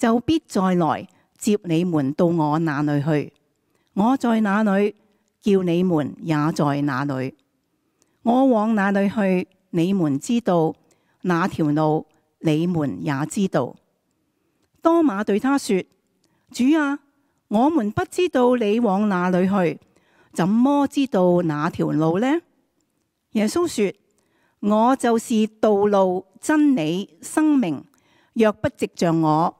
就必再来接你们到我那里去。我在哪里，叫你们也在哪里。我往哪里去，你们知道；哪条路，你们也知道。多马对他说：主啊，我们不知道你往哪里去，怎么知道哪条路呢？耶稣说：我就是道路、真理、生命，若不直像我。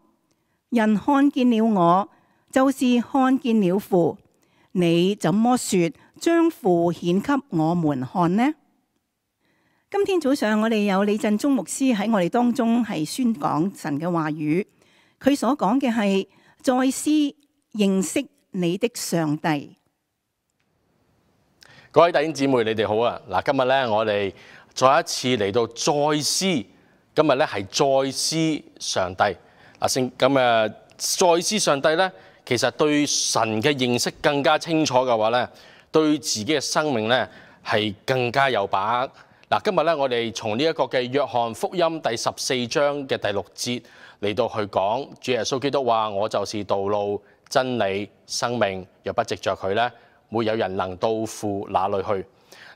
人看见了我，就是看见了父。你怎么说，将父显给我们看呢？今天早上我哋有李振中牧师喺我哋当中系宣讲神嘅话语，佢所讲嘅系再思认识你的上帝。各位弟兄姊妹，你哋好啊！嗱，今日咧我哋再一次嚟到再思，今日咧系再思上帝。阿咁誒，再思上帝咧，其實對神嘅認識更加清楚嘅話咧，對自己嘅生命咧係更加有把握。嗱，今日咧我哋從呢一個嘅約翰福音第十四章嘅第六節嚟到去講，主耶穌基督話：我就是道路、真理、生命，若不藉着佢咧，沒有人能到父那裏去。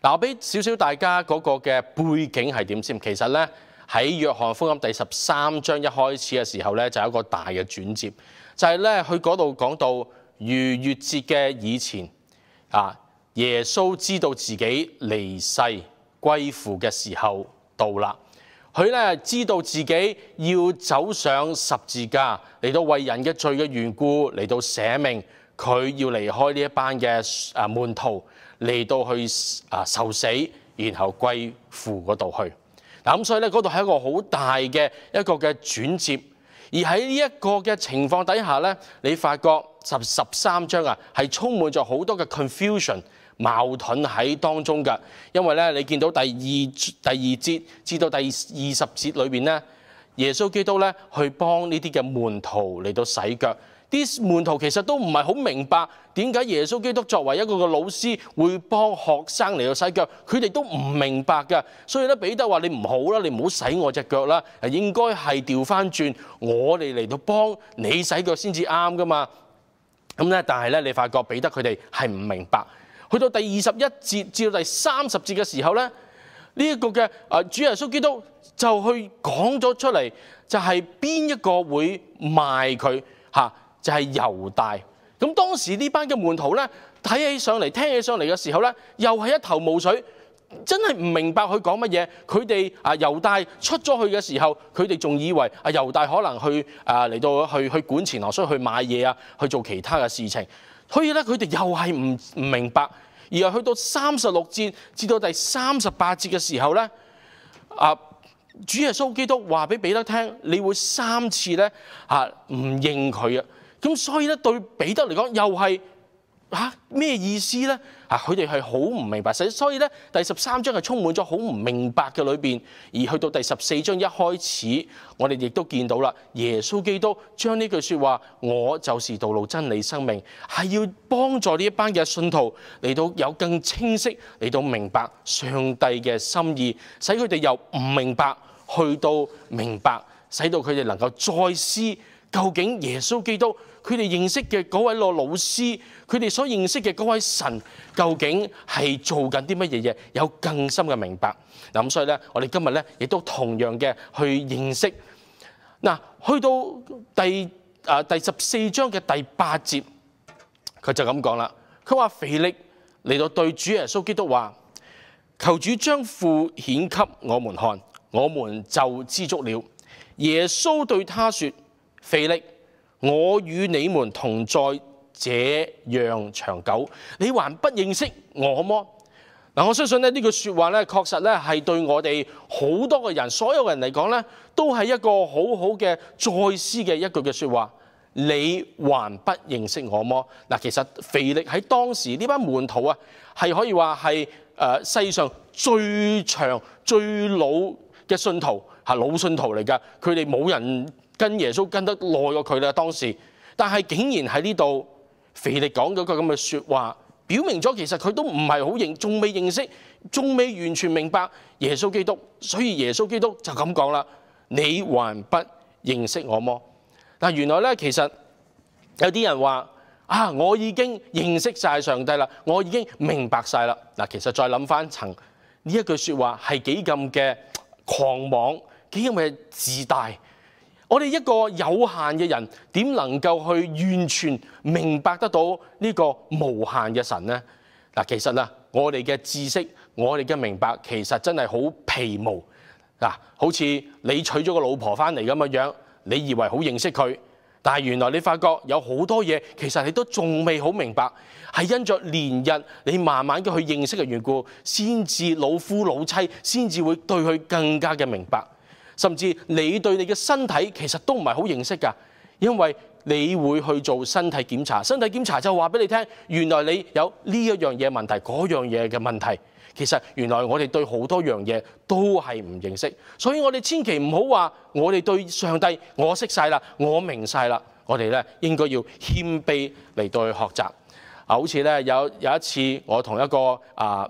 嗱，我俾少少大家嗰個嘅背景係點先？其實咧。喺《約翰福音》第十三章一開始嘅時候咧，就有一個大嘅轉接，就係咧佢嗰度講到逾越節嘅以前啊，耶穌知道自己離世歸父嘅時候到啦，佢咧知道自己要走上十字架嚟到為人嘅罪嘅緣故嚟到舍命，佢要離開呢一班嘅啊門徒嚟到去啊受死，然後歸父嗰度去。咁所以咧，嗰度係一個好大嘅一個嘅轉折，而喺呢一個嘅情況底下咧，你發覺十十三章啊，係充滿咗好多嘅 confusion、矛盾喺當中嘅，因為咧，你見到第二第二節至到第二十節裏邊咧，耶穌基督咧去幫呢啲嘅門徒嚟到洗腳。啲門徒其實都唔係好明白點解耶穌基督作為一個嘅老師會幫學生嚟到洗腳，佢哋都唔明白嘅。所以咧，彼得話：你唔好啦，你唔好洗我只腳啦，應該係調翻轉，我哋嚟到幫你洗腳先至啱噶嘛。咁咧，但係咧，你發覺彼得佢哋係唔明白。去到第二十一節至到第三十節嘅時候咧，呢一個嘅誒，主耶穌基督就去講咗出嚟，就係邊一個會賣佢嚇。就係猶大，咁當時呢班嘅門徒咧，睇起上嚟、聽起上嚟嘅時候咧，又係一頭霧水，真係唔明白佢講乜嘢。佢哋啊猶大出咗去嘅時候，佢哋仲以為啊猶大可能去啊嚟到去去管錢糧，所以去買嘢啊，去做其他嘅事情。所以咧，佢哋又係唔唔明白。而係去到三十六節至到第三十八節嘅時候咧，啊主耶穌基督話俾彼得聽：，你會三次咧嚇唔認佢啊！咁所以咧對彼得嚟講又係嚇咩意思咧？啊，佢哋係好唔明白，所以咧第十三章係充滿咗好唔明白嘅裏邊，而去到第十四章一開始，我哋亦都見到啦，耶穌基督將呢句説話：我就是道路、真理、生命，係要幫助呢一班嘅信徒嚟到有更清晰嚟到明白上帝嘅心意，使佢哋由唔明白去到明白，使到佢哋能夠再思究竟耶穌基督。佢哋認識嘅嗰位羅老師，佢哋所認識嘅嗰位神，究竟係做緊啲乜嘢嘢？有更深嘅明白。嗱，咁所以咧，我哋今日咧亦都同樣嘅去認識。嗱，去到第啊第十四章嘅第八節，佢就咁講啦。佢話：肥力嚟到對主耶穌基督話，求主將富顯給我們看，我們就知足了。耶穌對他說：肥力。我與你們同在這樣長久，你還不認識我麼？嗱，我相信咧呢句説話咧，確實咧係對我哋好多嘅人，所有人嚟講咧，都係一個好好嘅再思嘅一句嘅説話。你還不認識我麼？嗱，其實肥力喺當時呢班門徒啊，係可以話係誒世上最長最老嘅信徒，係老信徒嚟噶，佢哋冇人。跟耶穌跟得耐過佢啦，當時，但係竟然喺呢度肥力講咗句咁嘅説話，表明咗其實佢都唔係好認，仲未認識，仲未完全明白耶穌基督，所以耶穌基督就咁講啦：你還不認識我麼？嗱，原來咧其實有啲人話啊，我已經認識晒上帝啦，我已經明白晒啦。嗱，其實再諗翻層呢一句説話係幾咁嘅狂妄，幾咁嘅自大。我哋一個有限嘅人點能夠去完全明白得到呢個無限嘅神呢？嗱，其實咧，我哋嘅知識，我哋嘅明白，其實真係好皮毛。嗱，好似你娶咗個老婆翻嚟咁嘅樣，你以為好認識佢，但係原來你發覺有好多嘢，其實你都仲未好明白，係因着年日，你慢慢嘅去認識嘅緣故，先至老夫老妻，先至會對佢更加嘅明白。甚至你對你嘅身體其實都唔係好認識㗎，因為你會去做身體檢查，身體檢查就話俾你聽，原來你有呢一樣嘢問題，嗰樣嘢嘅問題。其實原來我哋對好多樣嘢都係唔認識，所以我哋千祈唔好話我哋對上帝我識晒啦，我明晒啦。我哋咧應該要謙卑嚟到去學習。啊，好似咧有有一次我同一個啊。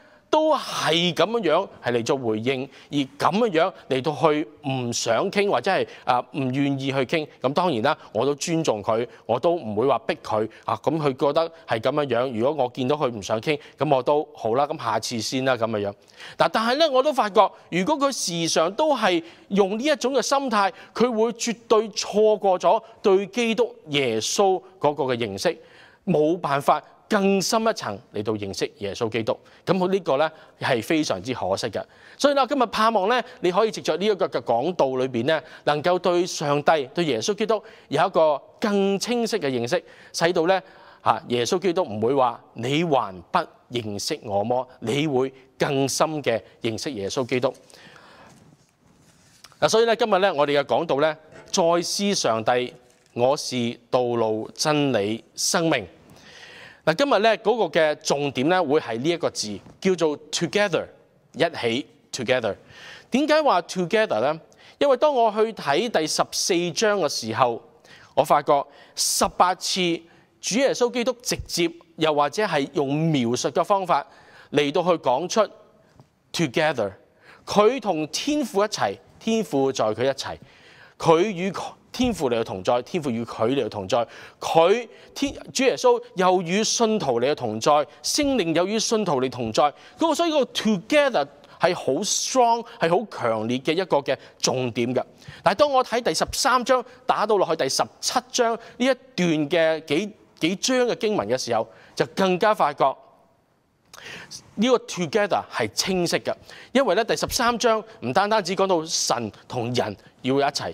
都係咁樣樣，係嚟做回應，而咁樣樣嚟到去唔想傾或者係啊唔願意去傾，咁當然啦，我都尊重佢，我都唔會話逼佢啊。咁佢覺得係咁樣樣，如果我見到佢唔想傾，咁我都好啦，咁下次先啦咁嘅樣。嗱，但係咧，我都發覺，如果佢時常都係用呢一種嘅心態，佢會絕對錯過咗對基督耶穌嗰個嘅認識，冇辦法。更深一層嚟到認識耶穌基督，咁呢個呢係非常之可惜嘅。所以啦，今日盼望呢，你可以藉着呢一個嘅講道裏面呢，能夠對上帝、對耶穌基督有一個更清晰嘅認識，使到呢。嚇耶穌基督唔會話你還不認識我麼？你會更深嘅認識耶穌基督。嗱，所以咧今日咧，我哋嘅講道咧，再思上帝，我是道路、真理、生命。嗱，今日咧嗰個嘅重點咧，會係呢一個字，叫做 together，一起 together。點解話 together 咧？因為當我去睇第十四章嘅時候，我發覺十八次主耶穌基督直接又或者係用描述嘅方法嚟到去講出 together。佢同天父一齊，天父在佢一齊，佢與。天父你嘅同在，天父與佢你嘅同在，佢天主耶穌又與信徒你嘅同在，聖靈又與信徒你同在，咁所以個 together 系好 strong，係好強烈嘅一個嘅重點嘅。但係當我睇第十三章打到落去第十七章呢一段嘅几几章嘅經文嘅時候，就更加發覺呢個 together 係清晰嘅，因為咧第十三章唔單單只講到神同人要一齊。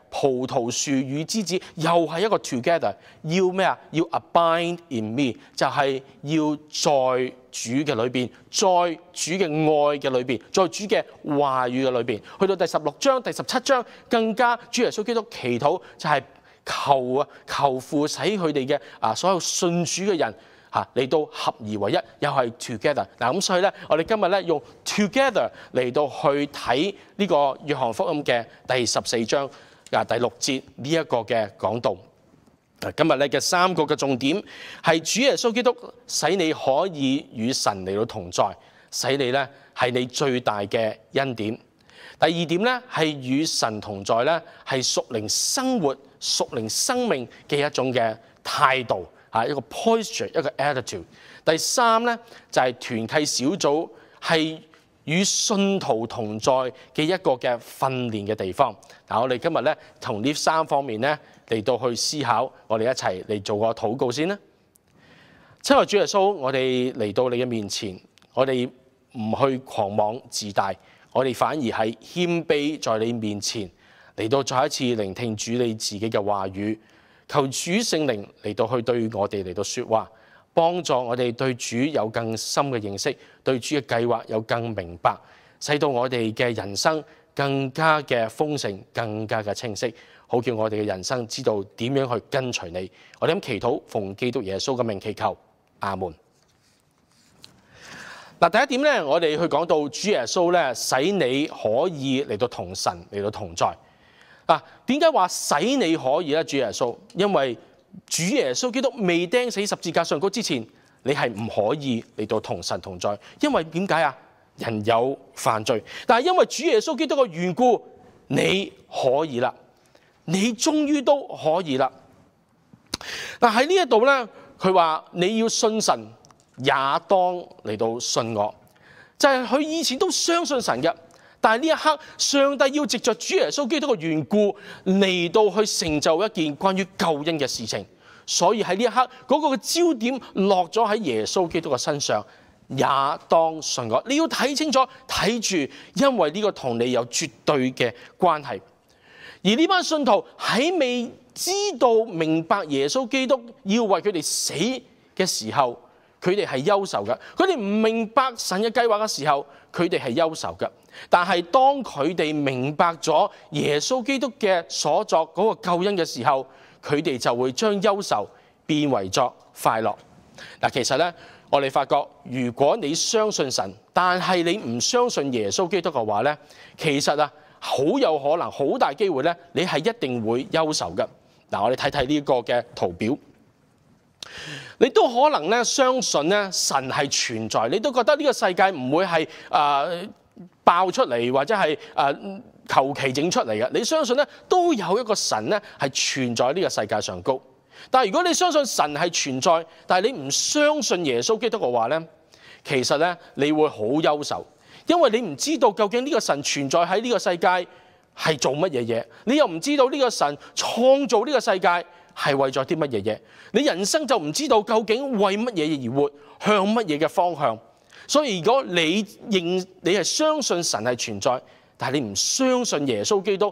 葡萄樹與枝子又係一個 together，要咩啊？要 abide in me，就係要在主嘅裏邊，在主嘅愛嘅裏邊，在主嘅話語嘅裏邊。去到第十六章、第十七章，更加主耶穌基督祈禱就係求啊，求父使佢哋嘅啊所有信主嘅人嚇嚟到合而為一，又係 together 嗱咁。所以咧，我哋今日咧用 together 嚟到去睇呢個約翰福音嘅第十四章。啊！第六節呢一個嘅講道，今日咧嘅三個嘅重點係主耶穌基督使你可以與神嚟到同在，使你咧係你最大嘅恩典。第二點咧係與神同在咧係屬靈生活、屬靈生命嘅一種嘅態度啊，一個 posture，一個 attitude。第三咧就係團契小組係。與信徒同在嘅一個嘅訓練嘅地方。嗱，我哋今日咧同呢三方面咧嚟到去思考，我哋一齊嚟做個禱告先啦。親愛主耶穌，我哋嚟到你嘅面前，我哋唔去狂妄自大，我哋反而係謙卑在你面前，嚟到再一次聆聽主你自己嘅話語，求主聖靈嚟到去對我哋嚟到説話。幫助我哋對主有更深嘅認識，對主嘅計劃有更明白，使到我哋嘅人生更加嘅豐盛，更加嘅清晰，好叫我哋嘅人生知道點樣去跟隨你。我哋咁祈禱，奉基督耶穌嘅名祈求，阿門。嗱，第一點咧，我哋去講到主耶穌咧，使你可以嚟到同神嚟到同在。嗱，點解話使你可以咧，主耶穌？因為主耶稣基督未钉死十字架上高之前，你系唔可以嚟到同神同在，因为点解啊？人有犯罪，但系因为主耶稣基督嘅缘故，你可以啦，你终于都可以啦。嗱喺呢一度咧，佢话你要信神，也当嚟到信我，就系佢以前都相信神嘅。但系呢一刻，上帝要藉着主耶穌基督嘅緣故嚟到去成就一件關於救恩嘅事情，所以喺呢一刻嗰個嘅焦點落咗喺耶穌基督嘅身上，也當信我。你要睇清楚睇住，因為呢個同你有絕對嘅關係。而呢班信徒喺未知道明白耶穌基督要為佢哋死嘅時候，佢哋係憂愁嘅；佢哋唔明白神嘅計劃嘅時候，佢哋係憂愁嘅。但系当佢哋明白咗耶稣基督嘅所作嗰个救恩嘅时候，佢哋就会将忧愁变为作快乐。嗱，其实咧，我哋发觉，如果你相信神，但系你唔相信耶稣基督嘅话咧，其实啊，好有可能，好大机会咧，你系一定会忧愁嘅。嗱，我哋睇睇呢个嘅图表，你都可能咧相信咧神系存在，你都觉得呢个世界唔会系诶。爆出嚟或者係誒求其整出嚟嘅，你相信咧都有一個神咧係存在呢個世界上高。但係如果你相信神係存在，但係你唔相信耶穌基督嘅話咧，其實咧你會好憂愁，因為你唔知道究竟呢個神存在喺呢個世界係做乜嘢嘢，你又唔知道呢個神創造呢個世界係為咗啲乜嘢嘢，你人生就唔知道究竟為乜嘢而活，向乜嘢嘅方向。所以如果你認你係相信神係存在，但係你唔相信耶穌基督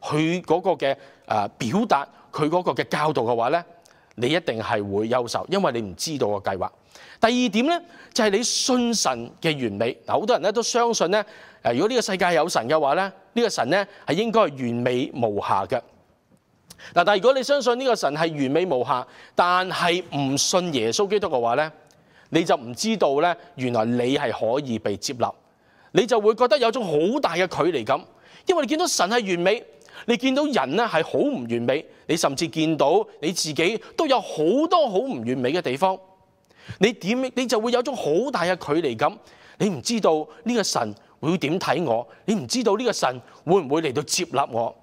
佢嗰個嘅誒表達佢嗰個嘅教導嘅話咧，你一定係會優秀，因為你唔知道個計劃。第二點咧就係你信神嘅完美。嗱，好多人咧都相信咧誒，如果呢個世界有神嘅話咧，呢個神咧係應該係完美無瑕嘅。嗱，但係如果你相信呢個神係完美無瑕，但係唔信耶穌基督嘅話咧？你就唔知道咧，原來你係可以被接納，你就會覺得有種好大嘅距離感，因為你見到神係完美，你見到人咧係好唔完美，你甚至見到你自己都有好多好唔完美嘅地方，你點你就會有種好大嘅距離感，你唔知道呢個神會點睇我，你唔知道呢個神會唔會嚟到接納我，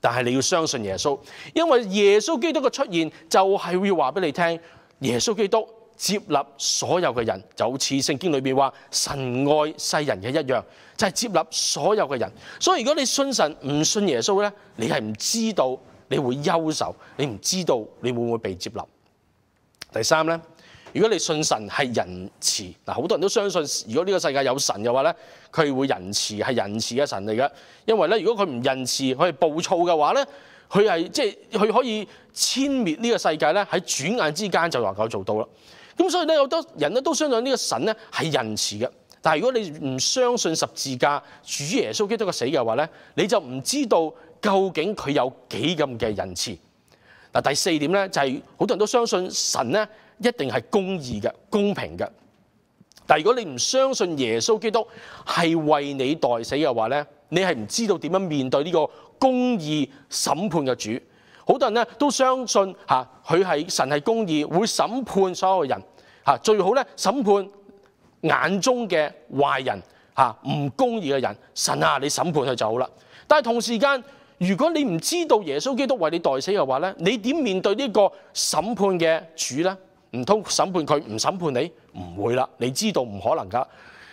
但係你要相信耶穌，因為耶穌基督嘅出現就係會話俾你聽，耶穌基督。接纳所有嘅人，就好似圣经里面话神爱世人嘅一样，就系接纳所有嘅人。所以如果你信神唔信耶稣咧，你系唔知道你会忧愁，你唔知道你会唔会被接纳。第三咧，如果你信神系仁慈，嗱好多人都相信如果呢个世界有神嘅话咧，佢会仁慈，系仁慈嘅神嚟嘅。因为咧，如果佢唔仁慈，佢系暴躁嘅话咧，佢系即系佢可以歼灭呢个世界咧，喺转眼之间就能够做到啦。咁所以咧，好多人咧都相信呢個神咧係仁慈嘅。但係如果你唔相信十字架主耶穌基督嘅死嘅話咧，你就唔知道究竟佢有幾咁嘅仁慈。嗱第四點咧就係好多人都相信神咧一定係公義嘅、公平嘅。但如果你唔相信耶穌基督係為你代死嘅話咧，你係唔知道點樣面對呢個公義審判嘅主。好多人咧都相信嚇佢系神系公义，会审判所有嘅人嚇，最好咧审判眼中嘅坏人嚇，唔公义嘅人，神啊你审判佢就好啦。但系同时间，如果你唔知道耶稣基督为你代死嘅话咧，你点面对呢个审判嘅主咧？唔通审判佢唔审判你？唔会啦，你知道唔可能噶。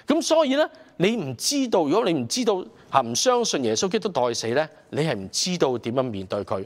咁所以咧，你唔知道，如果你唔知道吓，唔相信耶稣基督代死咧，你系唔知道点样面对佢。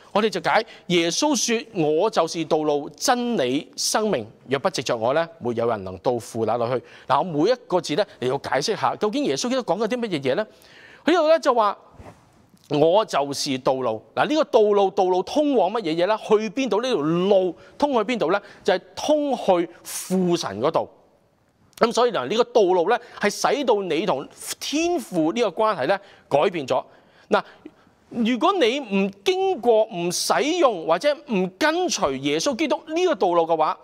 我哋就解耶穌說：我就是道路、真理、生命。若不藉着我咧，沒有人能到父那裏去。嗱，我每一個字咧，你要解釋下，究竟耶穌基日講緊啲乜嘢嘢咧？佢呢度咧就話：我就是道路。嗱，呢個道路，道路通往乜嘢嘢咧？去邊度？呢條路通去邊度咧？就係通去父神嗰度。咁所以嗱，呢個道路咧係使到你同天父呢個關係咧改變咗。嗱。如果你唔经过、唔使用或者唔跟随耶稣基督呢个道路嘅话，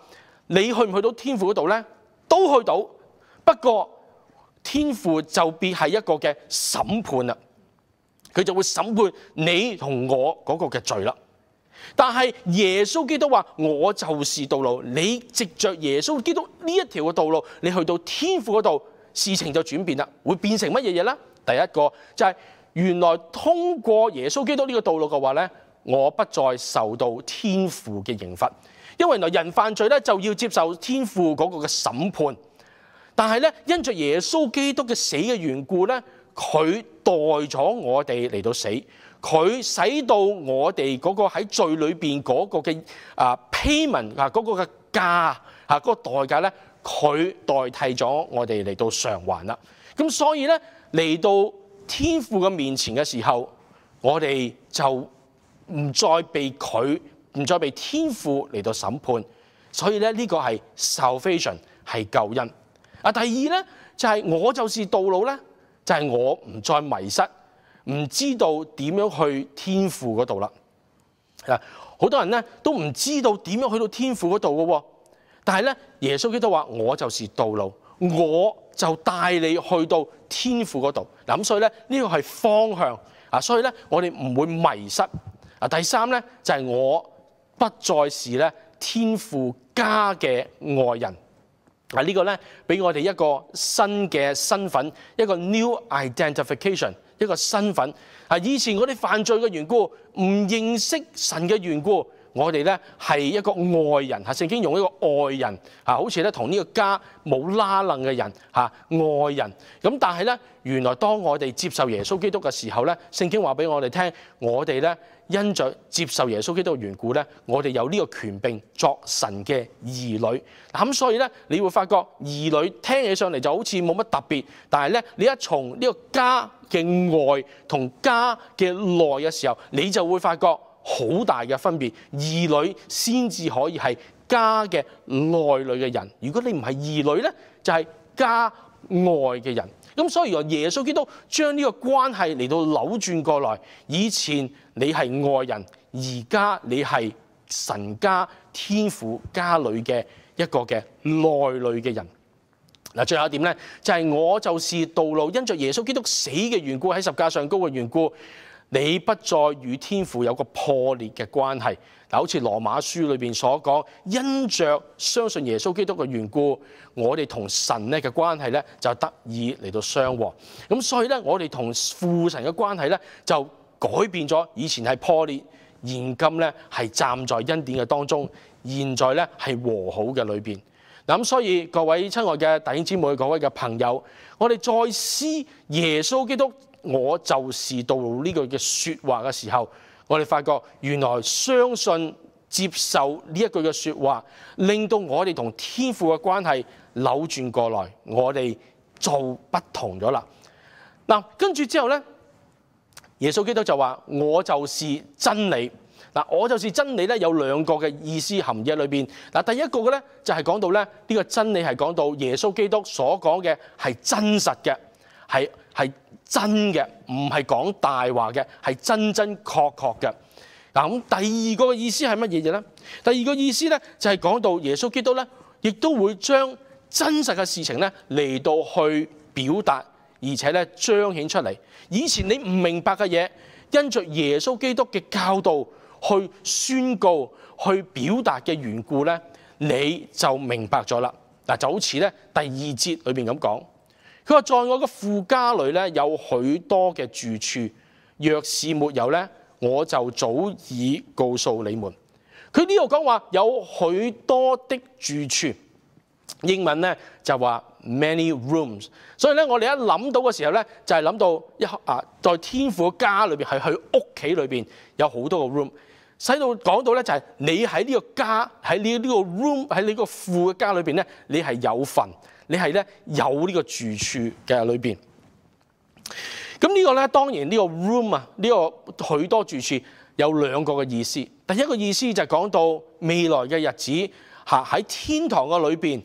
你去唔去到天父嗰度呢？都去到，不过天父就变系一个嘅审判啦，佢就会审判你同我嗰个嘅罪啦。但系耶稣基督话：我就是道路，你藉着耶稣基督呢一条嘅道路，你去到天父嗰度，事情就转变啦，会变成乜嘢嘢呢？第一个就系。原來通過耶穌基督呢個道路嘅話咧，我不再受到天父嘅刑罰，因為原來人犯罪咧就要接受天父嗰個嘅審判，但係咧因着耶穌基督嘅死嘅緣故咧，佢代咗我哋嚟到死，佢使到我哋嗰個喺罪裏面嗰個嘅啊批文啊嗰個嘅價嗰個代價咧，佢代替咗我哋嚟到償還啦，咁所以咧嚟到。天父嘅面前嘅時候，我哋就唔再被佢，唔再被天父嚟到審判。所以咧，呢個係 salvation 係救恩。啊，第二咧就係我就是道路咧，就係我唔再迷失，唔知道點樣去天父嗰度啦。啊，好多人咧都唔知道點樣去到天父嗰度嘅喎，但係咧耶穌基督話我就是道路，我。就帶你去到天父嗰度嗱，咁所以咧呢個係方向啊，所以咧我哋唔會迷失啊。第三咧就係我不再是咧天父家嘅外人啊。呢個咧俾我哋一個新嘅身份，一個 new identification，一個身份啊。以前我哋犯罪嘅緣故，唔認識神嘅緣故。我哋咧係一個外人，嚇聖經用一個外人嚇，好似咧同呢個家冇拉楞嘅人嚇外人。咁但係咧，原來當我哋接受耶穌基督嘅時候咧，聖經話俾我哋聽，我哋咧因着接受耶穌基督嘅緣故咧，我哋有呢個權柄作神嘅兒女。咁所以咧，你會發覺兒女聽起上嚟就好似冇乜特別，但係咧，你一從呢個家嘅外同家嘅內嘅時候，你就會發覺。好大嘅分別，二女先至可以係家嘅內裏嘅人。如果你唔係二女呢，就係家外嘅人。咁所以話耶穌基督將呢個關係嚟到扭轉過來。以前你係外人，而家你係神家、天父家裏嘅一個嘅內裏嘅人。嗱，最後一點呢，就係我就是道路，因着耶穌基督死嘅緣故，喺十架上高嘅緣故。你不再與天父有個破裂嘅關係，嗱，好似羅馬書裏邊所講，因着相信耶穌基督嘅緣故，我哋同神咧嘅關係咧就得以嚟到相和，咁所以咧我哋同父神嘅關係咧就改變咗，以前係破裂，現今咧係站在恩典嘅當中，現在咧係和好嘅裏邊。嗱，咁所以各位親愛嘅弟兄姊妹、各位嘅朋友，我哋再思耶穌基督。我就是道呢句嘅説話嘅時候，我哋發覺原來相信接受呢一句嘅説話，令到我哋同天父嘅關係扭轉過來，我哋就不同咗啦。嗱，跟住之後咧，耶穌基督就話：我就是真理。嗱，我就是真理咧，有兩個嘅意思含義裏邊。嗱，第一個嘅咧就係講到咧呢個真理係講到耶穌基督所講嘅係真實嘅，係係。真嘅，唔系講大話嘅，係真真確確嘅。嗱，咁第二個意思係乜嘢嘢咧？第二個意思咧就係講到耶穌基督咧，亦都會將真實嘅事情咧嚟到去表達，而且咧彰顯出嚟。以前你唔明白嘅嘢，因着耶穌基督嘅教導去宣告、去表達嘅緣故咧，你就明白咗啦。嗱就好似咧第二節裏面咁講。佢話在我個富家裏咧，有許多嘅住處。若是沒有咧，我就早已告訴你們。佢呢度講話有許多的住處，英文咧就話 many rooms。所以咧，我哋一諗到嘅時候咧，就係諗到一啊，在天父嘅家裏邊，係佢屋企裏邊有好多個 room，使到講到咧就係你喺呢個家喺呢呢個 room 喺你個富嘅家裏邊咧，你係有份。你係咧有呢個住處嘅裏邊。咁呢個咧當然呢個 room 啊，呢個許多住處有兩個嘅意思。第一個意思就係講到未來嘅日子，嚇喺天堂嘅裏邊，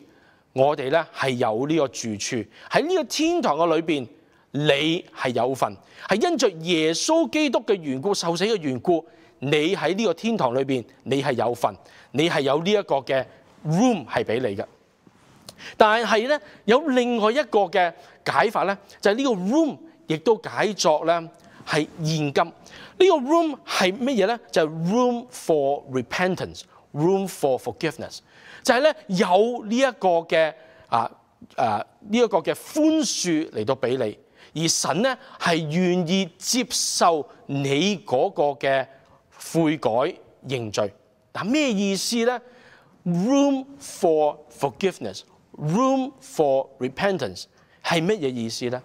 我哋咧係有呢個住處。喺呢個天堂嘅裏邊，你係有份，係因着耶穌基督嘅緣故、受死嘅緣故，你喺呢個天堂裏邊，你係有份，你係有呢一個嘅 room 係俾你嘅。但係咧，有另外一個嘅解法咧，就係呢個 room 亦都解作咧係現金。呢個 room 係乜嘢咧？就係 room for repentance，room for forgiveness。就係咧有呢一個嘅啊啊呢一個嘅寬恕嚟到俾你，而神咧係願意接受你嗰個嘅悔改認罪。嗱咩意思咧？room for forgiveness。room for repentance 系乜嘢意思咧？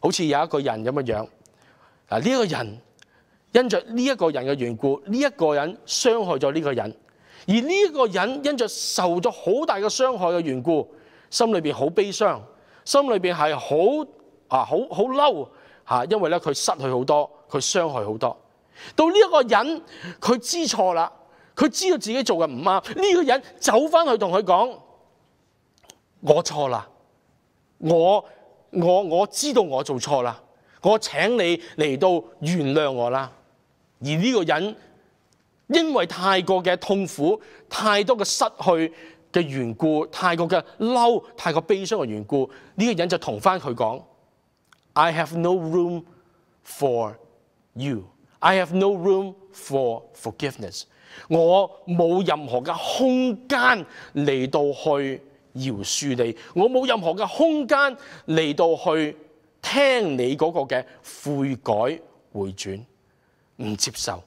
好似有一个人咁嘅样，嗱呢一个人因着呢一个人嘅缘故，呢一个人伤害咗呢个人，而呢一个人因着受咗好大嘅伤害嘅缘故，心里边好悲伤，心里边系好啊好好嬲吓，因为咧佢失去好多，佢伤害好多。到呢一个人佢知错啦，佢知道自己做嘅唔啱，呢个人走翻去同佢讲。我错啦，我我我知道我做错啦，我请你嚟到原谅我啦。而呢个人因为太过嘅痛苦、太多嘅失去嘅缘故、太过嘅嬲、太过悲伤嘅缘故，呢个人就同翻佢讲：I have no room for you. I have no room for forgiveness. 我冇任何嘅空间嚟到去。饶恕你，我冇任何嘅空间嚟到去听你嗰个嘅悔改回转，唔接受。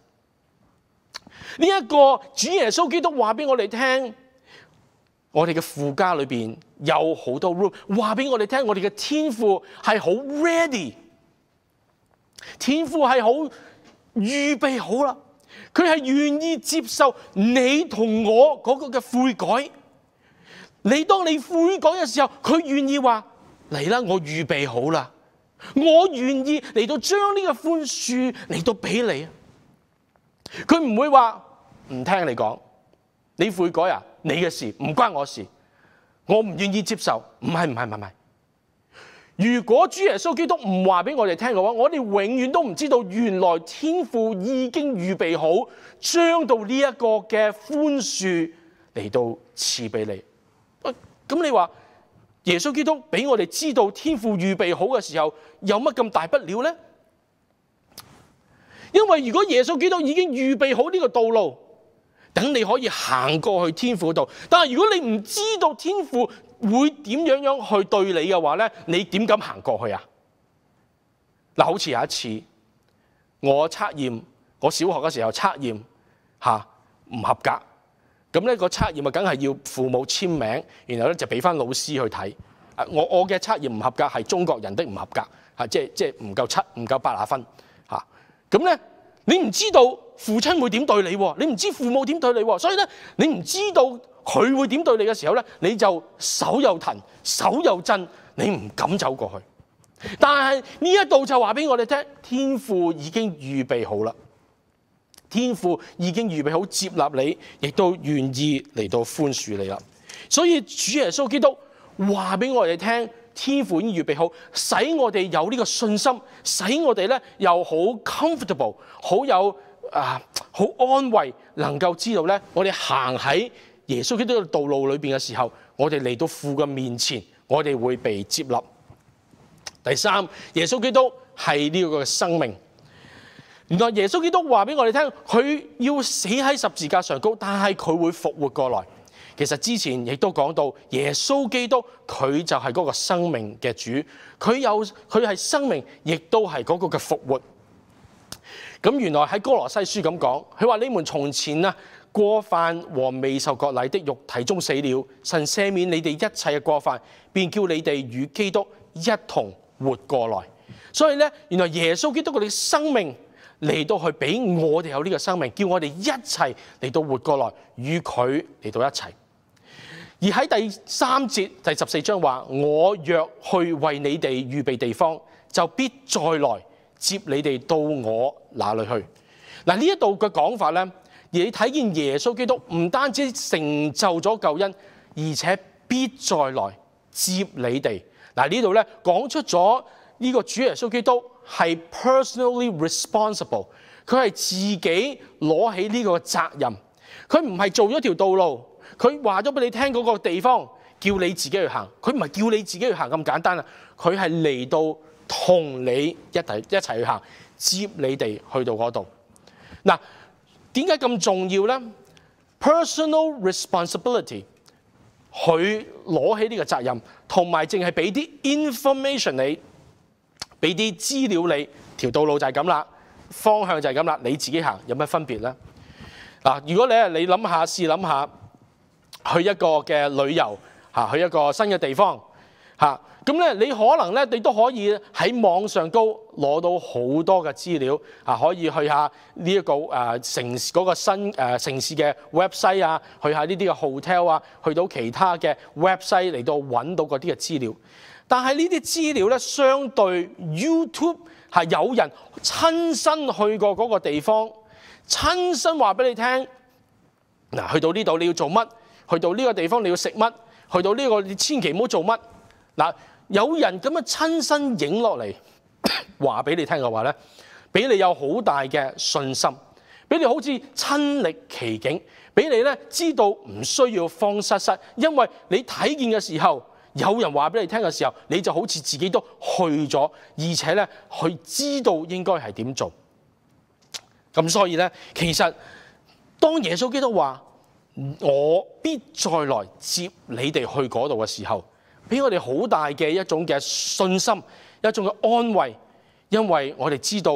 呢一个主耶稣基督话俾我哋听，我哋嘅附家里边有好多 room，话俾我哋听，我哋嘅天赋系好 ready，天赋系好预备好啦，佢系愿意接受你同我嗰个嘅悔改。你当你悔改嘅时候，佢愿意话嚟啦，我预备好啦，我愿意嚟到将呢个宽恕嚟到俾你啊。佢唔会话唔听你讲，你悔改啊，你嘅事唔关我事，我唔愿意接受。唔系唔系唔系，如果主耶稣基督唔话俾我哋听嘅话，我哋永远都唔知道原来天父已经预备好将到呢一个嘅宽恕嚟到赐俾你。咁你话耶稣基督俾我哋知道天父预备好嘅时候，有乜咁大不了咧？因为如果耶稣基督已经预备好呢个道路，等你可以行过去天父度，但系如果你唔知道天父会点样样去对你嘅话咧，你点敢行过去啊？嗱，好似有一次我测验，我小学嘅时候测验吓唔合格。咁呢個測驗啊，梗係要父母簽名，然後咧就俾翻老師去睇。我我嘅測驗唔合格，係中國人的唔合格，嚇，即係即係唔夠七，唔夠八啊分嚇。咁咧，你唔知道父親會點對你，你唔知父母點對你，所以咧，你唔知道佢會點對你嘅時候咧，你就手又騰，手又震，你唔敢走過去。但係呢一度就話俾我哋聽，天父已經預備好啦。天父已經預備好接納你，亦都願意嚟到寬恕你啦。所以主耶穌基督話俾我哋聽，天父已經預備好，使我哋有呢個信心，使我哋咧又好 comfortable，好有啊好安慰，能夠知道咧我哋行喺耶穌基督嘅道路裏邊嘅時候，我哋嚟到父嘅面前，我哋會被接納。第三，耶穌基督係呢個嘅生命。原來耶穌基督話俾我哋聽，佢要死喺十字架上高，但係佢會復活過來。其實之前亦都講到，耶穌基督佢就係嗰個生命嘅主，佢有佢係生命，亦都係嗰個嘅復活。咁原來喺哥羅西書咁講，佢話你們從前啊過犯和未受割禮的肉體中死了，神赦免你哋一切嘅過犯，便叫你哋與基督一同活過來。所以咧，原來耶穌基督佢哋生命。嚟到去俾我哋有呢个生命，叫我哋一齐嚟到活过来，与佢嚟到一齐。而喺第三节第十四章话：我若去为你哋预备地方，就必再来接你哋到我那里去。嗱呢一度嘅讲法咧，而你睇见耶稣基督唔单止成就咗救恩，而且必再来接你哋。嗱呢度咧讲出咗呢个主耶稣基督。係 personally responsible，佢係自己攞起呢個責任，佢唔係做咗條道路，佢話咗俾你聽嗰個地方，叫你自己去行，佢唔係叫你自己去行咁簡單啊！佢係嚟到同你一齊一齊去行，接你哋去到嗰度。嗱，點解咁重要咧？Personal responsibility，佢攞起呢個責任，同埋淨係俾啲 information 你。俾啲資料你，條道路就係咁啦，方向就係咁啦，你自己行有乜分別咧？嗱，如果你係你諗下，試諗下，去一個嘅旅遊嚇，去一個新嘅地方嚇。咁咧，你可能咧，你都可以喺網上高攞到好多嘅資料啊！可以去下呢一個誒城嗰個新誒城市嘅 website 啊，去下呢啲嘅 hotel 啊，去到其他嘅 website 嚟到揾到嗰啲嘅資料。但係呢啲資料咧，相對 YouTube 係有人親身去過嗰個地方，親身話俾你聽。嗱，去到呢度你要做乜？去到呢個地方你要食乜？去到呢個你千祈唔好做乜嗱。有人咁样亲身影落嚟，话俾你听嘅话咧，俾你有好大嘅信心，俾你好似亲历其境，俾你咧知道唔需要慌失失，因为你睇见嘅时候，有人话俾你听嘅时候，你就好似自己都去咗，而且咧去知道应该系点做。咁所以咧，其实当耶稣基督话我必再来接你哋去嗰度嘅时候。俾我哋好大嘅一種嘅信心，一種嘅安慰，因為我哋知道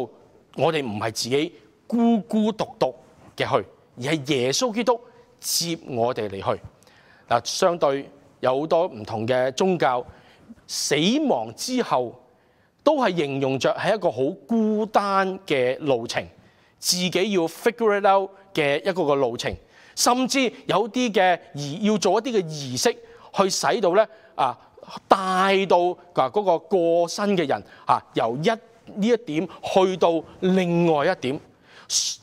我哋唔係自己孤孤獨獨嘅去，而係耶穌基督接我哋嚟去嗱。相對有好多唔同嘅宗教死亡之後都係形容着係一個好孤單嘅路程，自己要 figure it out 嘅一個個路程，甚至有啲嘅儀要做一啲嘅儀式去使到咧。啊，帶到啊嗰個過身嘅人啊，由一呢一點去到另外一點，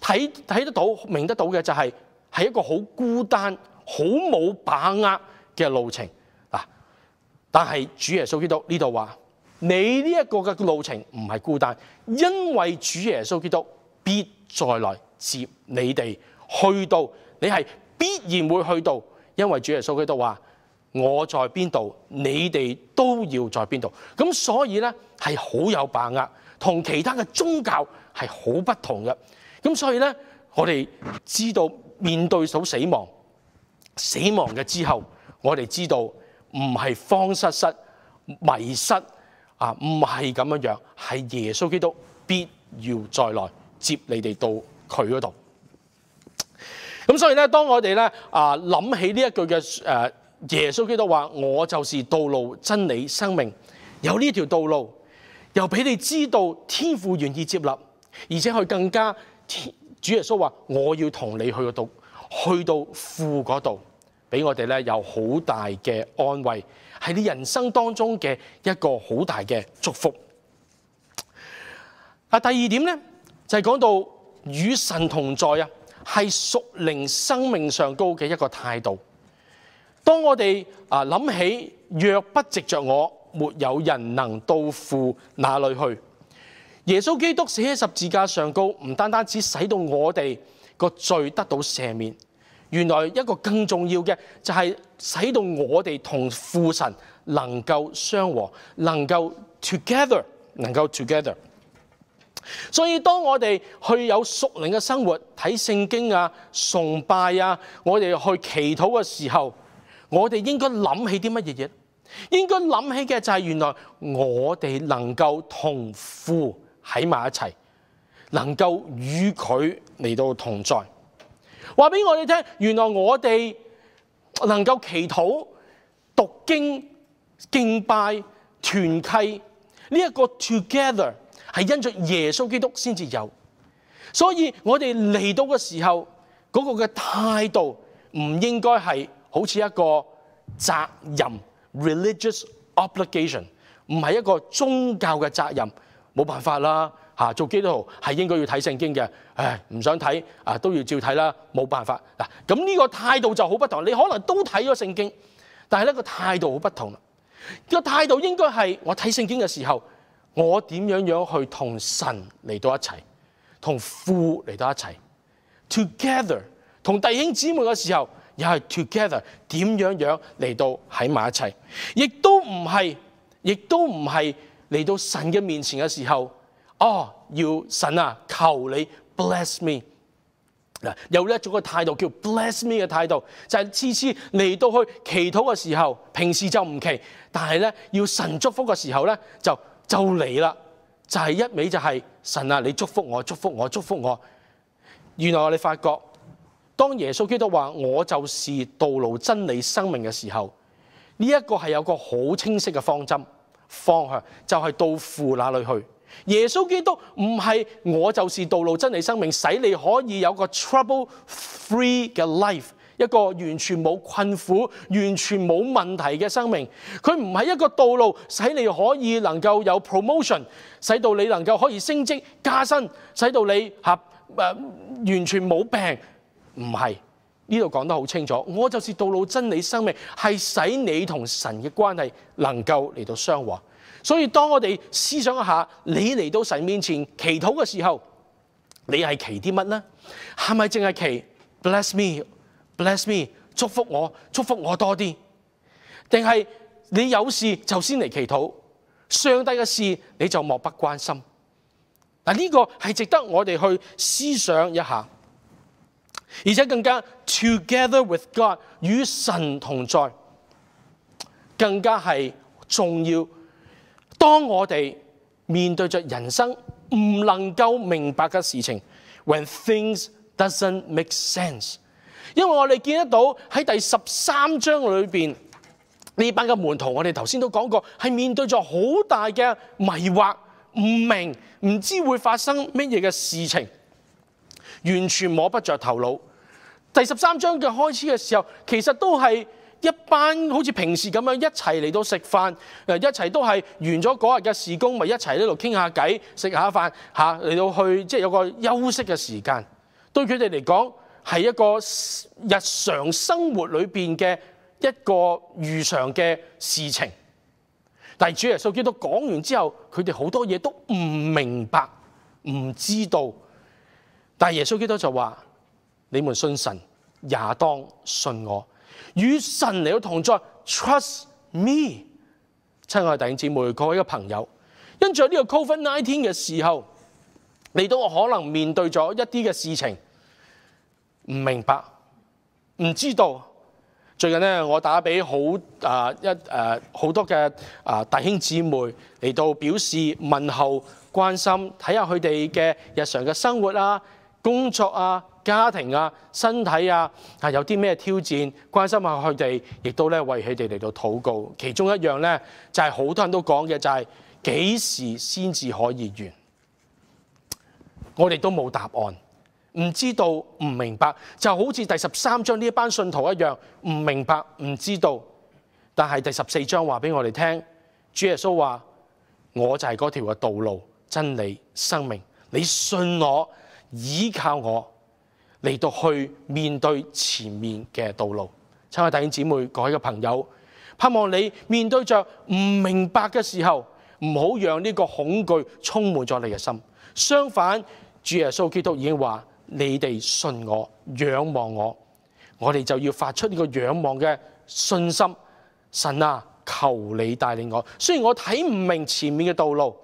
睇睇得到、明得到嘅就係係一個好孤單、好冇把握嘅路程啊！但係主耶穌基督呢度話：你呢一個嘅路程唔係孤單，因為主耶穌基督必再來接你哋去到，你係必然會去到，因為主耶穌基督話。我在邊度，你哋都要在邊度。咁所以咧係好有把握，同其他嘅宗教係好不同嘅。咁所以咧，我哋知道面對到死亡，死亡嘅之後，我哋知道唔係慌失失迷失啊，唔係咁樣樣，係耶穌基督必要再來接你哋到佢嗰度。咁所以咧，當我哋咧啊諗起呢一句嘅誒。耶稣基督话：我就是道路、真理、生命。有呢條条道路，又俾你知道天父愿意接纳，而且佢更加。主耶稣话：我要同你去嗰度，去到富嗰度，俾我哋咧有好大嘅安慰，係你人生当中嘅一个好大嘅祝福。啊，第二点咧就系讲到与神同在啊，系属灵生命上高嘅一个态度。當我哋啊諗起，若不藉着我，沒有人能到父那裏去。耶穌基督死喺十字架上高，唔單單只使到我哋個罪得到赦免，原來一個更重要嘅就係使到我哋同父神能夠相和，能夠 together，能夠 together。所以當我哋去有熟練嘅生活，睇聖經啊、崇拜啊，我哋去祈禱嘅時候。我哋應該諗起啲乜嘢嘢？應該諗起嘅就係原來我哋能夠同父喺埋一齊，能夠與佢嚟到同在。話俾我哋聽，原來我哋能夠祈禱、讀經、敬拜、團契呢一個 together 係因着耶穌基督先至有。所以我哋嚟到嘅時候嗰個嘅態度唔應該係。好似一個責任 （religious obligation），唔係一個宗教嘅責任，冇辦法啦嚇。做基督徒係應該要睇聖經嘅，唉，唔想睇啊都要照睇啦，冇辦法嗱。咁呢個態度就好不同。你可能都睇咗聖經，但係呢個態度好不同啦。個態度應該係我睇聖經嘅時候，我點樣樣去同神嚟到一齊，同父嚟到一齊，together，同弟兄姊妹嘅時候。又系 together，點樣樣嚟到喺埋一齊，亦都唔係，亦都唔係嚟到神嘅面前嘅時候，哦，要神啊，求你 bless me 嗱，有一種嘅態度叫 bless me 嘅態度，就係次次嚟到去祈禱嘅時候，平時就唔祈，但係咧要神祝福嘅時候咧，就就嚟啦，就係一味就係神啊，你祝福我，祝福我，祝福我，原來我哋發覺。當耶穌基督話我就是道路、真理、生命嘅時候，呢一個係有個好清晰嘅方針方向，就係到父那里去。耶穌基督唔係我就是道路、真理、生命，使你可以有個 trouble-free 嘅 life，一個完全冇困苦、完全冇問題嘅生命。佢唔係一個道路，使你可以能夠有 promotion，使到你能夠可以升職加薪，使到你嚇完全冇病。唔系呢度讲得好清楚，我就是道路、真理，生命系使你同神嘅关系能够嚟到相和。所以当我哋思想一下，你嚟到神面前祈祷嘅时候，你系祈啲乜呢？系咪净系祈 Bless me，Bless me，祝福我，祝福我多啲？定系你有事就先嚟祈祷，上帝嘅事你就漠不关心？嗱，呢个系值得我哋去思想一下。而且更加 together with God 与神同在，更加系重要。当我哋面对着人生唔能够明白嘅事情，when things doesn't make sense，因为我哋见得到喺第十三章里邊呢班嘅门徒，我哋头先都讲过系面对着好大嘅迷惑，唔明，唔知会发生乜嘢嘅事情。完全摸不着頭腦。第十三章嘅開始嘅時候，其實都係一班好似平時咁樣一齊嚟到食飯，一齊都係完咗嗰日嘅事工，咪一齊喺度傾下偈、食下飯嚇，嚟到去即係有個休息嘅時間。對佢哋嚟講係一個日常生活裏邊嘅一個常嘅事情。但係主耶所以到講完之後，佢哋好多嘢都唔明白，唔知道。但耶稣基督就话：你们信神，也当信我。与神嚟到同在，trust me。亲爱的弟兄姊妹，各位嘅朋友，因着呢个 c o v i d n i n e t e n 嘅时候，嚟到我可能面对咗一啲嘅事情，唔明白，唔知道。最近咧，我打俾好啊一诶好多嘅啊弟兄姊妹嚟到表示问候、关心，睇下佢哋嘅日常嘅生活啦。工作啊、家庭啊、身體啊，係有啲咩挑戰？關心下佢哋，亦都咧為佢哋嚟到禱告。其中一樣咧，就係好多人都講嘅，就係幾時先至可以完？我哋都冇答案，唔知道，唔明白，就好似第十三章呢一班信徒一樣，唔明白，唔知道。但係第十四章話俾我哋聽，主耶穌話：我就係嗰條嘅道路、真理、生命。你信我。倚靠我嚟到去面对前面嘅道路，亲爱的弟兄姊妹，各位嘅朋友，盼望你面对着唔明白嘅时候，唔好让呢个恐惧充满咗你嘅心。相反，主耶稣基督已经话：你哋信我、仰望我，我哋就要发出呢个仰望嘅信心。神啊，求你带领我。虽然我睇唔明前面嘅道路，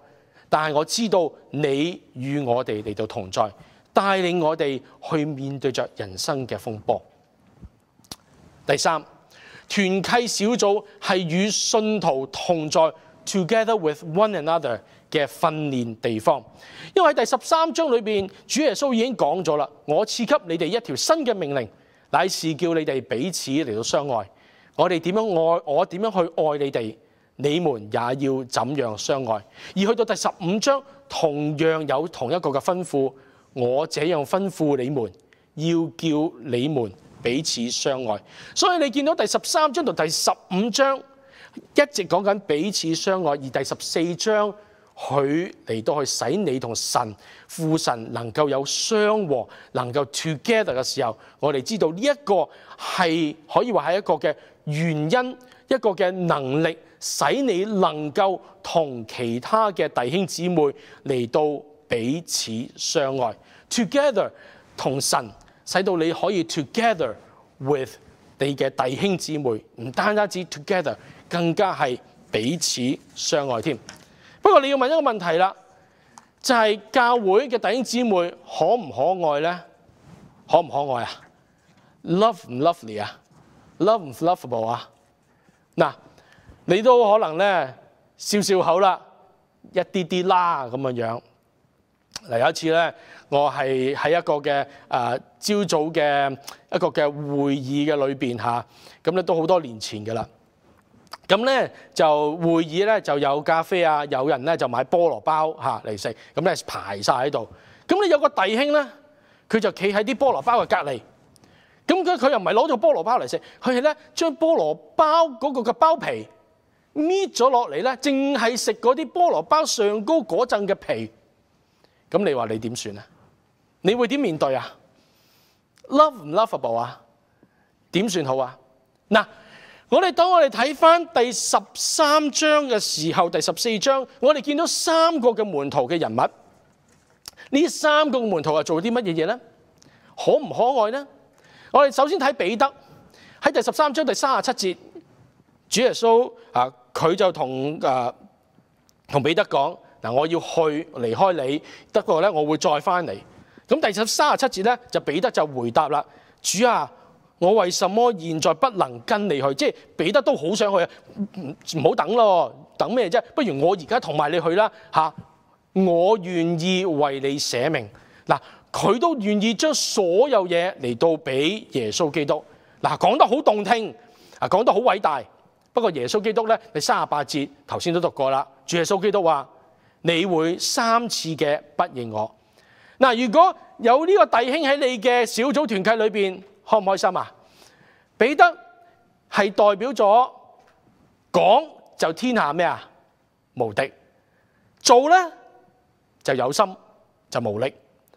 但系我知道你与我哋嚟到同在。带领我哋去面对着人生嘅风波。第三团契小组系与信徒同在 together with one another 嘅训练地方。因为喺第十三章里边，主耶稣已经讲咗啦，我赐给你哋一条新嘅命令，乃是叫你哋彼此嚟到相爱。我哋点样爱，我点样去爱你哋，你们也要怎样相爱。而去到第十五章，同样有同一个嘅吩咐。我這樣吩咐你們，要叫你們彼此相愛。所以你見到第十三章同第十五章一直講緊彼此相愛，而第十四章佢嚟到去使你同神父神能夠有相和，能夠 together 嘅時候，我哋知道呢一個係可以話係一個嘅原因，一個嘅能力，使你能夠同其他嘅弟兄姊妹嚟到。彼此相爱，together 同神使到你可以 together with 你嘅弟兄姊妹，唔單單止 together，更加係彼此相愛添。不過你要問一個問題啦，就係教會嘅弟兄姊妹可唔可愛咧？可唔可愛啊？Love 唔 lovely 啊？Love 唔 lovable 啊？嗱，你都可能咧笑笑口啦，一啲啲啦咁嘅樣。嗱有一次咧，我係喺一個嘅誒朝早嘅一個嘅會議嘅裏邊嚇，咁咧都好多年前嘅啦。咁咧就會議咧就有咖啡啊，有人咧就買菠蘿包嚇嚟食，咁咧排晒喺度。咁咧有個弟兄咧，佢就企喺啲菠蘿包嘅隔離，咁佢佢又唔係攞咗菠蘿包嚟食，佢係咧將菠蘿包嗰個嘅包皮搣咗落嚟咧，淨係食嗰啲菠蘿包上高嗰陣嘅皮。咁你话你点算啊？你会点面对啊？love 唔 lovable 啊？点算好啊？嗱，我哋当我哋睇翻第十三章嘅时候，第十四章，我哋见到三个嘅门徒嘅人物，呢三个门徒係做啲乜嘢嘢咧？可唔可爱咧？我哋首先睇彼得喺第十三章第三十七节，主耶稣啊，佢就同啊同彼得讲。嗱，我要去離開你，不過咧，我會再翻嚟。咁第十三十七節咧，就彼得就回答啦：主啊，我為什麼現在不能跟你去？即係彼得都好想去啊，唔好等咯，等咩啫？不如我而家同埋你去啦嚇，我願意為你舍命嗱。佢都願意將所有嘢嚟到俾耶穌基督嗱，講得好動聽啊，講得好偉大。不過耶穌基督咧，你三十八節頭先都讀過啦。主耶穌基督話。你會三次嘅不认我。嗱，如果有呢個弟兄喺你嘅小組團契裏边，開唔開心啊？彼得係代表咗講就天下咩啊無敵，做咧就有心就無力。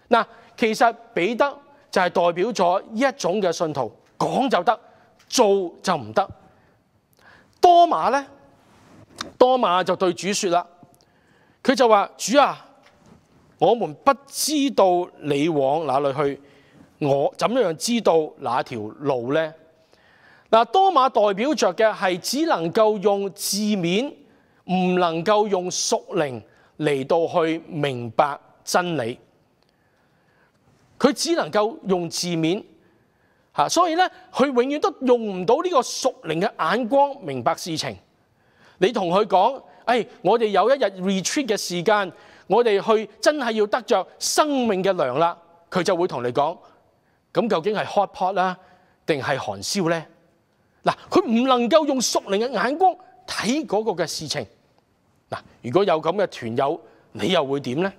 嗱，其實彼得就係代表咗一種嘅信徒，講就得，做就唔得。多馬咧，多馬就對主说啦。佢就话：主啊，我们不知道你往哪里去，我怎样知道哪条路咧？嗱，多马代表着嘅系只能够用字面，唔能够用属灵嚟到去明白真理。佢只能够用字面吓，所以咧，佢永远都用唔到呢个属灵嘅眼光明白事情。你同佢讲。哎，我哋有一日 retreat 嘅时间，我哋去真系要得着生命嘅粮啦。佢就会同你讲，咁究竟系 hot pot 啦，定系寒烧咧？嗱，佢唔能够用熟龄嘅眼光睇嗰个嘅事情。嗱，如果有咁嘅团友，你又会点咧？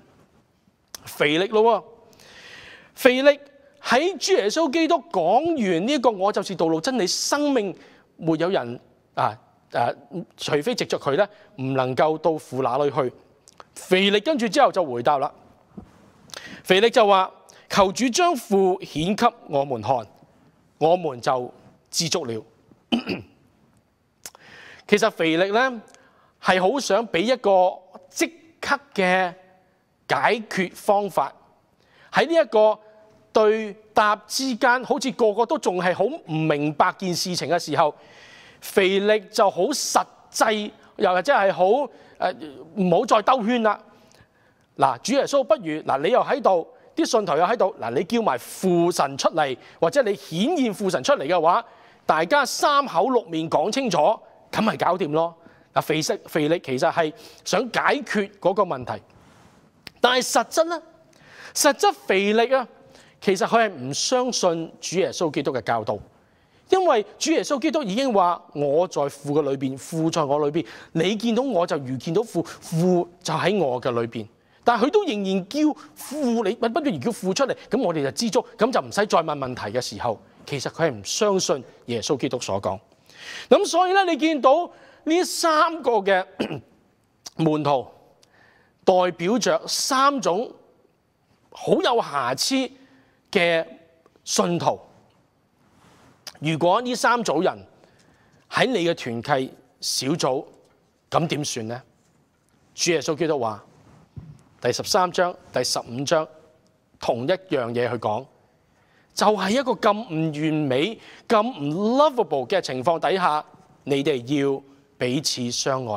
肥力咯，肥力喺主耶稣基督讲完呢一个，我就是道路真理生命，没有人啊。誒，除非藉着佢咧，唔能夠到富那裏去。肥力跟住之後就回答啦。肥力就話：求主將富顯給我們看，我們就知足了。其實肥力咧係好想俾一個即刻嘅解決方法。喺呢一個對答之間，好似個個都仲係好唔明白件事情嘅時候。肥力就好實際，又或者係好誒，唔好再兜圈啦。嗱，主耶穌不如嗱，你又喺度，啲信徒又喺度，嗱，你叫埋父神出嚟，或者你顯現父神出嚟嘅話，大家三口六面講清楚，咁咪搞掂咯。嗱，肥色肥力其實係想解決嗰個問題，但係實質咧，實質肥力啊，其實佢係唔相信主耶穌基督嘅教導。因为主耶稣基督已经话我在父嘅里边，父在我里边，你见到我就如见到父，父就喺我嘅里边。但系佢都仍然叫父，你不如叫父出嚟，咁我哋就知足，咁就唔使再问问题嘅时候，其实佢系唔相信耶稣基督所讲。咁所以咧，你见到呢三个嘅门徒，代表着三种好有瑕疵嘅信徒。如果呢三组人喺你嘅团契小组，咁点算呢？主耶稣基督话第十三章第十五章同一样嘢去讲，就系一个咁唔完美、咁唔 lovable 嘅情况底下，你哋要彼此相爱，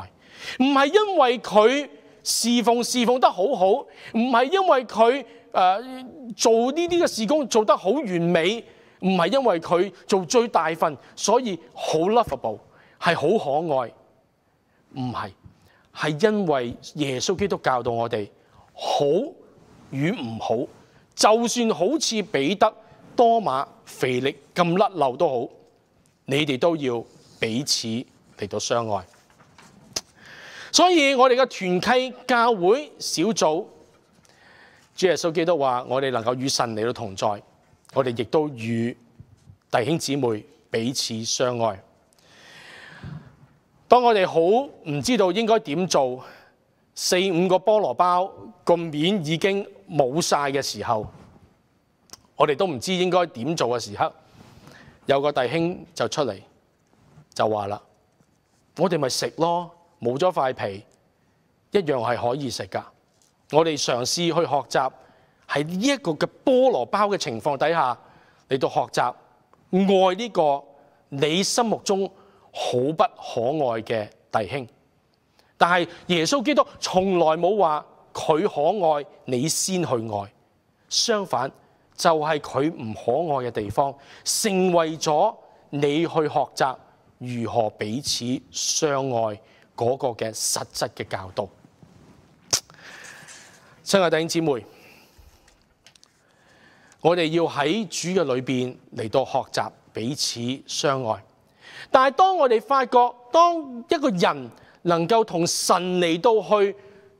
唔系因为佢侍奉侍奉得好好，唔系因为佢诶做呢啲嘅事工做得好完美。唔係因為佢做最大份，所以好 lovable 係好可愛，唔係係因為耶穌基督教導我哋好與唔好，就算好似彼得、多馬、肥力咁甩漏都好，你哋都要彼此嚟到相愛。所以我哋嘅團契、教會、小組，主耶穌基督話：我哋能夠與神嚟到同在。我哋亦都與弟兄姊妹彼此相愛。當我哋好唔知道應該點做，四五個菠蘿包個面已經冇晒嘅時候，我哋都唔知應該點做嘅時刻，有個弟兄就出嚟就話啦：，我哋咪食咯，冇咗塊皮一樣係可以食噶。我哋嘗試去學習。喺呢一個嘅菠蘿包嘅情況底下嚟到學習愛呢個你心目中好不可愛嘅弟兄，但係耶穌基督從來冇話佢可愛，你先去愛。相反，就係佢唔可愛嘅地方，成為咗你去學習如何彼此相愛嗰個嘅實質嘅教導。親愛弟兄姊妹。我哋要喺主嘅里边嚟到学习彼此相爱，但系当我哋发觉，当一个人能够同神嚟到去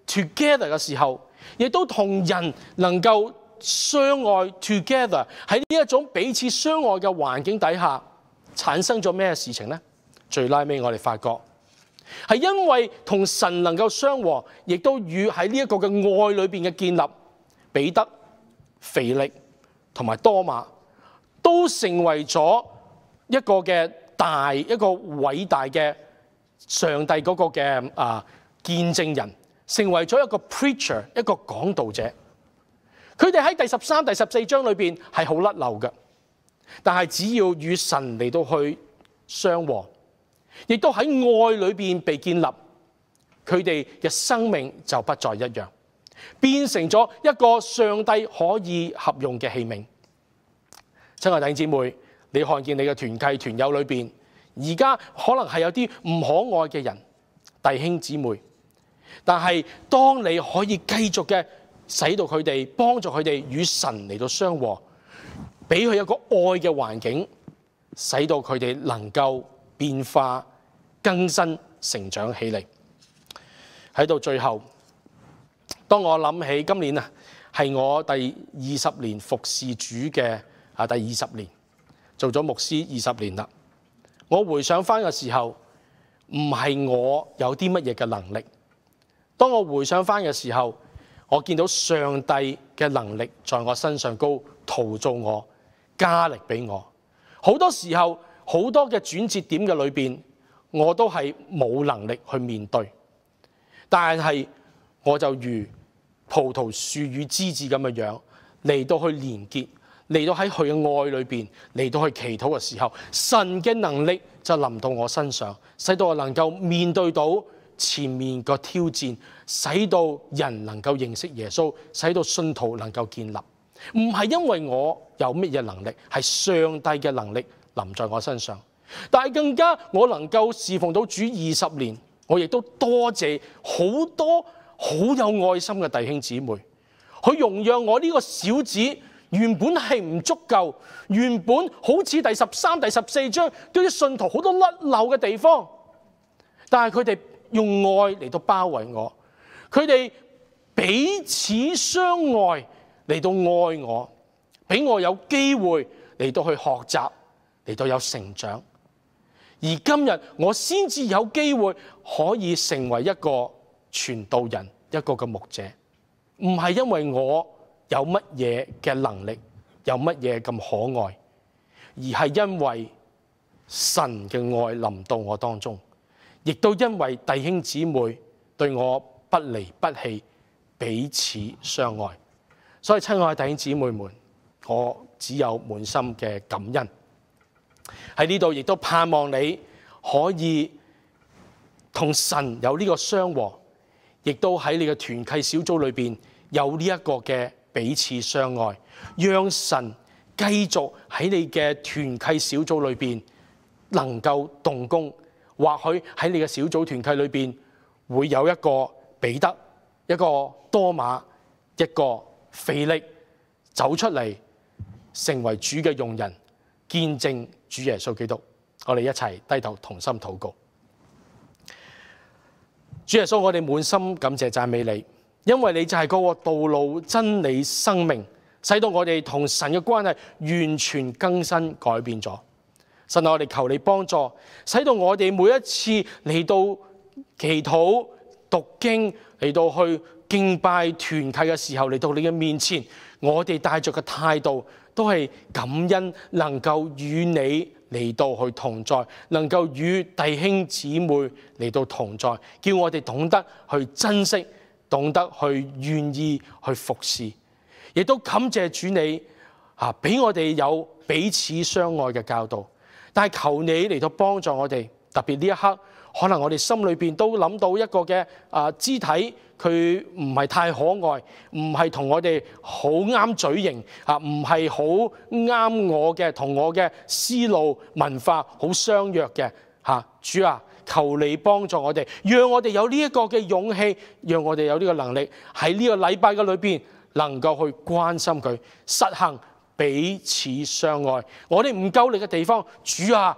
together 嘅时候，亦都同人能够相爱 together，喺呢一种彼此相爱嘅环境底下，产生咗咩事情呢？最拉尾我哋发觉系因为同神能够相和，亦都与喺呢一个嘅爱里边嘅建立彼得腓力。同埋多馬都成為咗一個嘅大一個偉大嘅上帝嗰個嘅啊見證人，成為咗一個 preacher 一個講道者。佢哋喺第十三、第十四章裏邊係好甩漏嘅，但係只要與神嚟到去相和，亦都喺愛裏邊被建立，佢哋嘅生命就不再一樣。变成咗一个上帝可以合用嘅器皿，亲爱弟兄姊妹，你看见你嘅团契团友里边，而家可能系有啲唔可爱嘅人，弟兄姊妹，但系当你可以继续嘅使到佢哋帮助佢哋与神嚟到相和，俾佢一个爱嘅环境，使到佢哋能够变化更新成长起嚟，喺到最后。當我諗起今年啊，係我第二十年服侍主嘅啊第二十年，做咗牧師二十年啦。我回想翻嘅時候，唔係我有啲乜嘢嘅能力。當我回想翻嘅時候，我見到上帝嘅能力在我身上高，陶造我，加力俾我。好多時候，好多嘅轉折點嘅裏邊，我都係冇能力去面對。但係我就如葡萄樹與枝子咁嘅樣，嚟到去連結，嚟到喺佢嘅愛裏邊，嚟到去祈禱嘅時候，神嘅能力就臨到我身上，使到我能夠面對到前面個挑戰，使到人能夠認識耶穌，使到信徒能夠建立。唔係因為我有乜嘢能力，係上帝嘅能力臨在我身上，但係更加我能夠侍奉到主二十年，我亦都多謝好多。好有爱心嘅弟兄姊妹，佢容让我呢个小子，原本系唔足够，原本好似第十三、第十四章，啲信徒好多甩漏嘅地方，但系佢哋用爱嚟到包围我，佢哋彼此相爱嚟到爱我，俾我有机会嚟到去学习，嚟到有成长，而今日我先至有机会可以成为一个。传道人一个嘅牧者，唔系因为我有乜嘢嘅能力，有乜嘢咁可爱，而系因为神嘅爱临到我当中，亦都因为弟兄姊妹对我不离不弃，彼此相爱。所以亲爱弟兄姊妹们，我只有满心嘅感恩喺呢度，亦都盼望你可以同神有呢个相和。亦都喺你嘅团契小组里边有呢一个嘅彼此相爱，让神继续喺你嘅团契小组里边能够动工。或许喺你嘅小组团契里边会有一个彼得、一个多马、一个腓力走出嚟，成为主嘅用人，见证主耶稣基督。我哋一齐低头同心祷告。主耶稣，我哋满心感谢赞美你，因为你就系嗰个道路、真理、生命，使到我哋同神嘅关系完全更新改变咗。神啊，我哋求你帮助，使到我哋每一次嚟到祈祷、读经、嚟到去敬拜团契嘅时候，嚟到你嘅面前，我哋带着嘅态度都系感恩，能够与你。嚟到去同在，能夠與弟兄姊妹嚟到同在，叫我哋懂得去珍惜，懂得去願意去服侍，亦都感謝主你啊，俾我哋有彼此相愛嘅教導。但係求你嚟到幫助我哋，特別呢一刻。可能我哋心里边都谂到一个嘅啊肢体，佢唔系太可爱，唔系同我哋好啱嘴型，啊，唔系好啱我嘅，同我嘅思路文化好相约嘅嚇。主啊，求你帮助我哋，让我哋有呢一个嘅勇气，让我哋有呢个能力喺呢个礼拜嘅里边能够去关心佢，实行彼此相爱。我哋唔够力嘅地方，主啊！